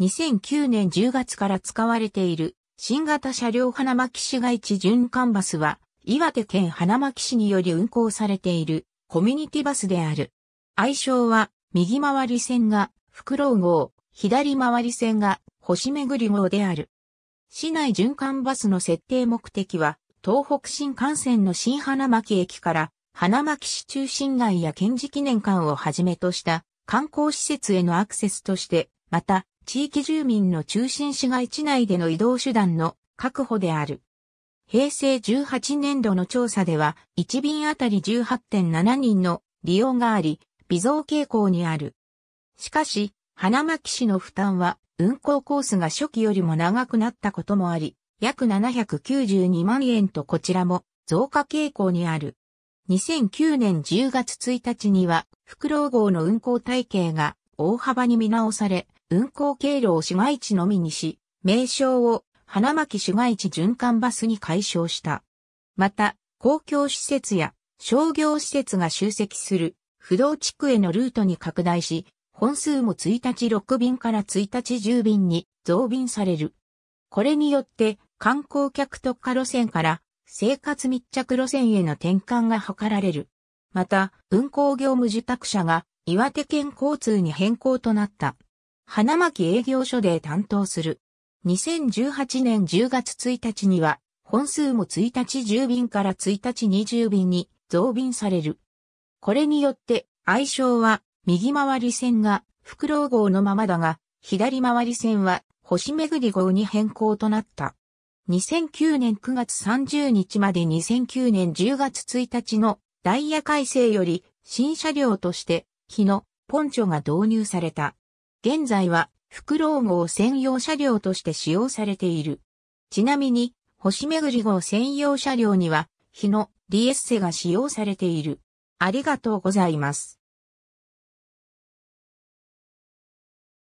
2009年10月から使われている新型車両花巻市街地循環バスは岩手県花巻市により運行されているコミュニティバスである。愛称は右回り線が袋号、左回り線が星巡り号である。市内循環バスの設定目的は東北新幹線の新花巻駅から花巻市中心街や県事記念館をはじめとした観光施設へのアクセスとして、また地域住民の中心市街地内での移動手段の確保である。平成18年度の調査では、1便あたり18.7人の利用があり、微増傾向にある。しかし、花巻市の負担は、運行コースが初期よりも長くなったこともあり、約792万円とこちらも増加傾向にある。2009年10月1日には、袋号の運行体系が大幅に見直され、運行経路を市街地のみにし、名称を花巻市街地循環バスに解消した。また、公共施設や商業施設が集積する不動地区へのルートに拡大し、本数も1日6便から1日10便に増便される。これによって観光客特化路線から生活密着路線への転換が図られる。また、運行業務受託者が岩手県交通に変更となった。花巻営業所で担当する。2018年10月1日には、本数も1日10便から1日20便に増便される。これによって、愛称は、右回り線が、袋号のままだが、左回り線は、星巡り号に変更となった。2009年9月30日まで2009年10月1日のダイヤ改正より新車両として、日のポンチョが導入された。現在は、フ老号専用車両として使用されている。ちなみに、星めぐり号専用車両には、日野、リエッセが使用されている。ありがとうございます。